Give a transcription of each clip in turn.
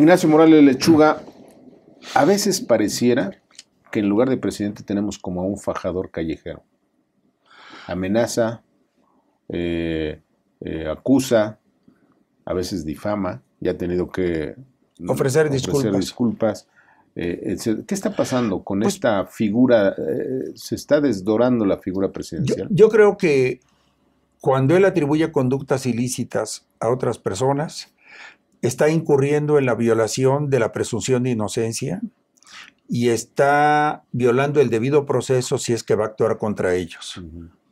Ignacio Morales Lechuga, a veces pareciera que en lugar de presidente tenemos como a un fajador callejero. Amenaza, eh, eh, acusa, a veces difama, y ha tenido que mm, ofrecer, disculpas. Eh, ¿Qué está pasando con pues esta figura? ¿Se está desdorando la figura presidencial? yo creo que cuando él atribuye conductas ilícitas a otras personas, está incurriendo en la violación de la presunción de inocencia y está violando el debido proceso si es que va a actuar contra ellos.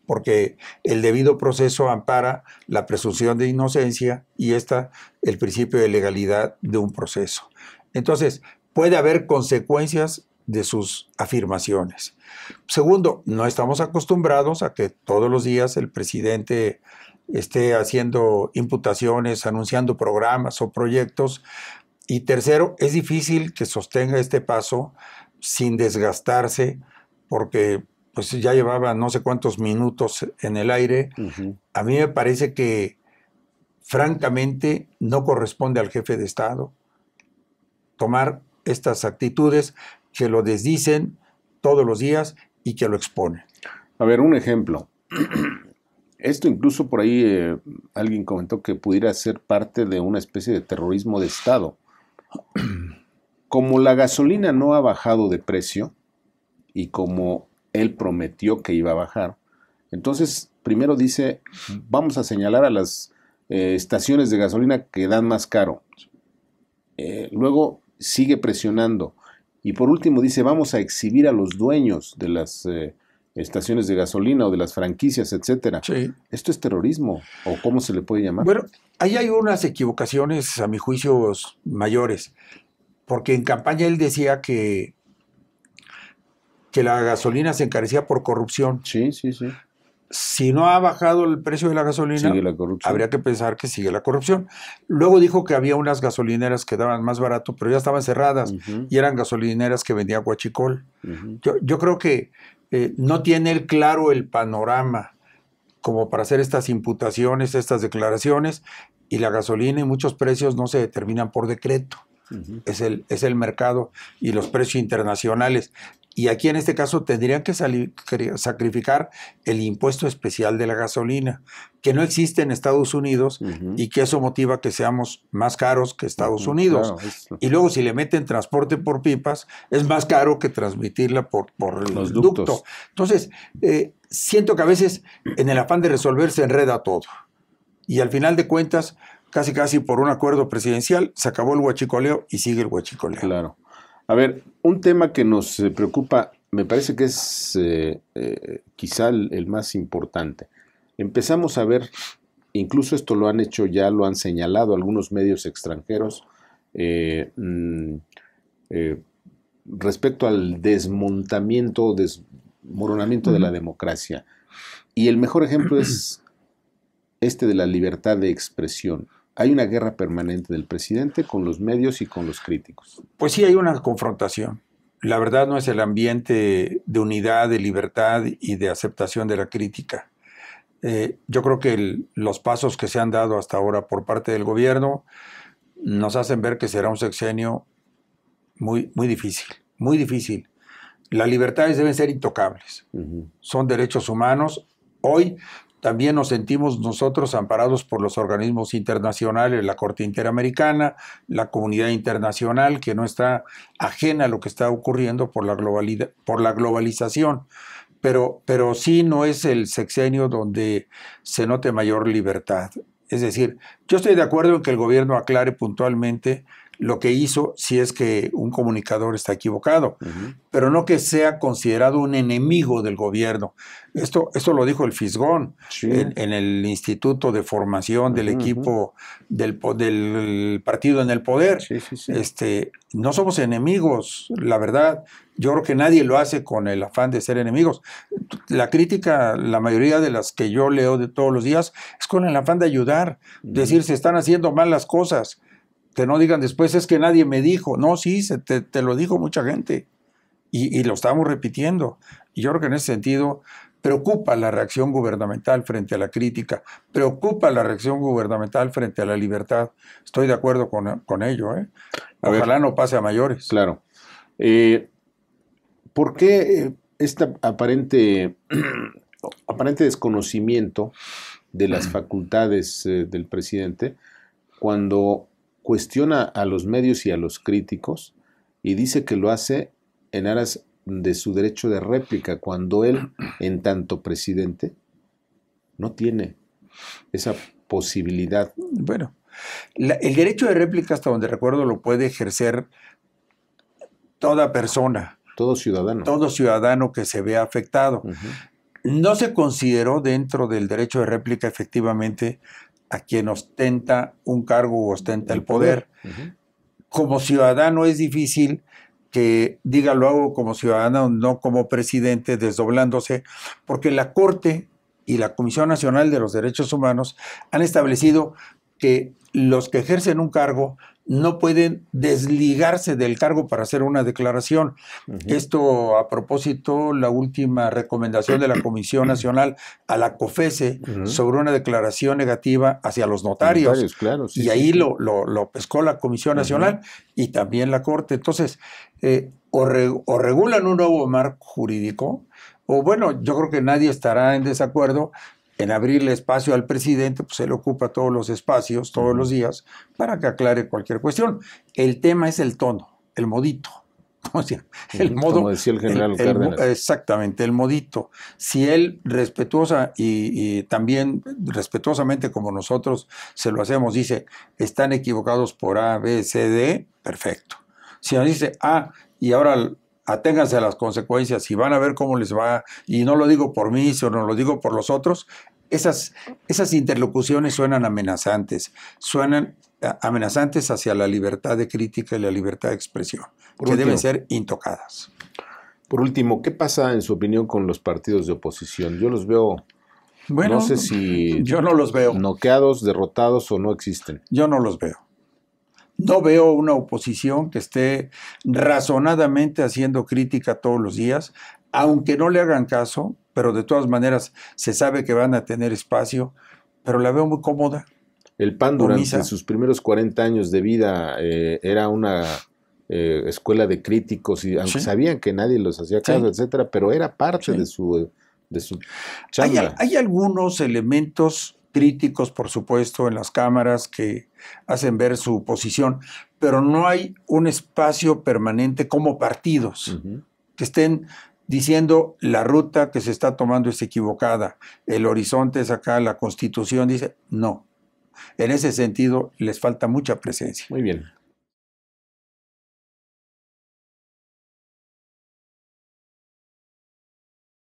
Porque el debido proceso ampara la presunción de inocencia y está el principio de legalidad de un proceso. Entonces, puede haber consecuencias de sus afirmaciones. Segundo, no estamos acostumbrados a que todos los días el presidente esté haciendo imputaciones, anunciando programas o proyectos. Y tercero, es difícil que sostenga este paso sin desgastarse, porque pues ya llevaba no sé cuántos minutos en el aire. A mí me parece que francamente no corresponde al jefe de Estado tomar estas actitudes que lo desdicen todos los días y que lo exponen. A ver, un ejemplo. Esto incluso por ahí eh, alguien comentó que pudiera ser parte de una especie de terrorismo de Estado. Como la gasolina no ha bajado de precio y como él prometió que iba a bajar, entonces primero dice, vamos a señalar a las eh, estaciones de gasolina que dan más caro. Eh, luego sigue presionando. Y por último dice, vamos a exhibir a los dueños de las estaciones de gasolina o de las franquicias, etcétera. Sí. ¿Esto es terrorismo o cómo se le puede llamar? Bueno, ahí hay unas equivocaciones, a mi juicio, mayores. Porque en campaña él decía que, que la gasolina se encarecía por corrupción. Sí, sí, sí. Si no ha bajado el precio de la gasolina, habría que pensar que sigue la corrupción. Luego dijo que había unas gasolineras que daban más barato, pero ya estaban cerradas y eran gasolineras que vendían guachicol. yo, yo creo que eh, no tiene él claro el panorama como para hacer estas imputaciones, estas declaraciones, y la gasolina y muchos precios no se determinan por decreto. es, el, es el mercado y los precios internacionales. Y aquí en este caso tendrían que salir, sacrificar el impuesto especial de la gasolina, que no existe en Estados Unidos y que eso motiva que seamos más caros que Estados Unidos. y luego si le meten transporte por pipas, es más caro que transmitirla por, por el ducto. Entonces, eh, siento que a veces en el afán de resolver se enreda todo. Y al final de cuentas, casi casi por un acuerdo presidencial, se acabó el huachicoleo y sigue el huachicoleo. Claro. A ver, un tema que nos eh, preocupa, me parece que es eh, eh, quizá el, más importante. Empezamos a ver, incluso esto lo han hecho ya, lo han señalado algunos medios extranjeros, mm, respecto al desmontamiento, desmoronamiento de la democracia. Y el mejor ejemplo es este de la libertad de expresión hay una guerra permanente del presidente con los medios y con los críticos. Pues sí, hay una confrontación. La verdad no es el ambiente de unidad, de libertad y de aceptación de la crítica. Eh, yo creo que los pasos que se han dado hasta ahora por parte del gobierno nos hacen ver que será un sexenio muy, muy difícil, muy difícil. Las libertades deben ser intocables. Son derechos humanos. Hoy también nos sentimos nosotros amparados por los organismos internacionales, la Corte Interamericana, la comunidad internacional, que no está ajena a lo que está ocurriendo por la, globalidad, por la globalización. Pero, pero sí no es el sexenio donde se note mayor libertad. Es decir, yo estoy de acuerdo en que el gobierno aclare puntualmente lo que hizo si es que un comunicador está equivocado, pero no que sea considerado un enemigo del gobierno. Esto, esto lo dijo el Fisgón en, el Instituto de Formación del equipo del, partido en el poder. este, no somos enemigos, la verdad. Yo creo que nadie lo hace con el afán de ser enemigos. La crítica, la mayoría de las que yo leo de todos los días, es con el afán de ayudar, decir se están haciendo mal las cosas no digan después es que nadie me dijo. No, sí, se te, lo dijo mucha gente. Y, lo estamos repitiendo. Y yo creo que en ese sentido preocupa la reacción gubernamental frente a la crítica, preocupa la reacción gubernamental frente a la libertad. Estoy de acuerdo con, ello. ¿eh? Ojalá no pase a mayores. Claro. Eh, ¿Por qué este aparente, aparente desconocimiento de las mm. facultades del presidente cuando cuestiona a los medios y a los críticos y dice que lo hace en aras de su derecho de réplica cuando él, en tanto presidente, no tiene esa posibilidad. Bueno, el derecho de réplica, hasta donde recuerdo, lo puede ejercer toda persona. Todo ciudadano. Todo ciudadano que se vea afectado. No se consideró dentro del derecho de réplica efectivamente a quien ostenta un cargo o ostenta el, poder. Como ciudadano es difícil que diga lo hago como ciudadano, no como presidente, desdoblándose, porque la Corte y la Comisión Nacional de los Derechos Humanos han establecido que los que ejercen un cargo no pueden desligarse del cargo para hacer una declaración. Esto a propósito, la última recomendación de la Comisión Nacional a la COFESE sobre una declaración negativa hacia los notarios. claro, y ahí Lo, lo, pescó la Comisión Nacional y también la Corte. Entonces, eh, o, o, regulan un nuevo marco jurídico, o bueno, yo creo que nadie estará en desacuerdo en abrirle espacio al presidente, pues él ocupa todos los espacios, todos los días, para que aclare cualquier cuestión. El tema es el tono, el modito. sea, el modo, Como decía el general exactamente, el modito. Si él respetuosa y, y, también respetuosamente como nosotros se lo hacemos, dice, están equivocados por A, B, C, D, perfecto. Si nos dice, ah, y ahora aténganse a las consecuencias y van a ver cómo les va, y no lo digo por mí, sino lo digo por los otros, esas, esas interlocuciones suenan amenazantes, suenan eh, amenazantes hacia la libertad de crítica y la libertad de expresión, que deben ser intocadas. Por último, ¿qué pasa en su opinión con los partidos de oposición? Yo los veo, bueno, no sé si... Yo no los veo. Noqueados, derrotados o no existen. Yo no los veo. No veo una oposición que esté razonadamente haciendo crítica todos los días, aunque no le hagan caso, pero de todas maneras se sabe que van a tener espacio, pero la veo muy cómoda. El PAN durante sus primeros 40 años de vida eh, era una eh, escuela de críticos, y aunque sabían que nadie los hacía caso, etcétera, pero era parte de su, eh, de su hay, algunos elementos críticos, por supuesto, en las cámaras que hacen ver su posición, pero no hay un espacio permanente como partidos que estén diciendo la ruta que se está tomando es equivocada, el horizonte es acá, la constitución dice, no. En ese sentido, les falta mucha presencia. Muy bien.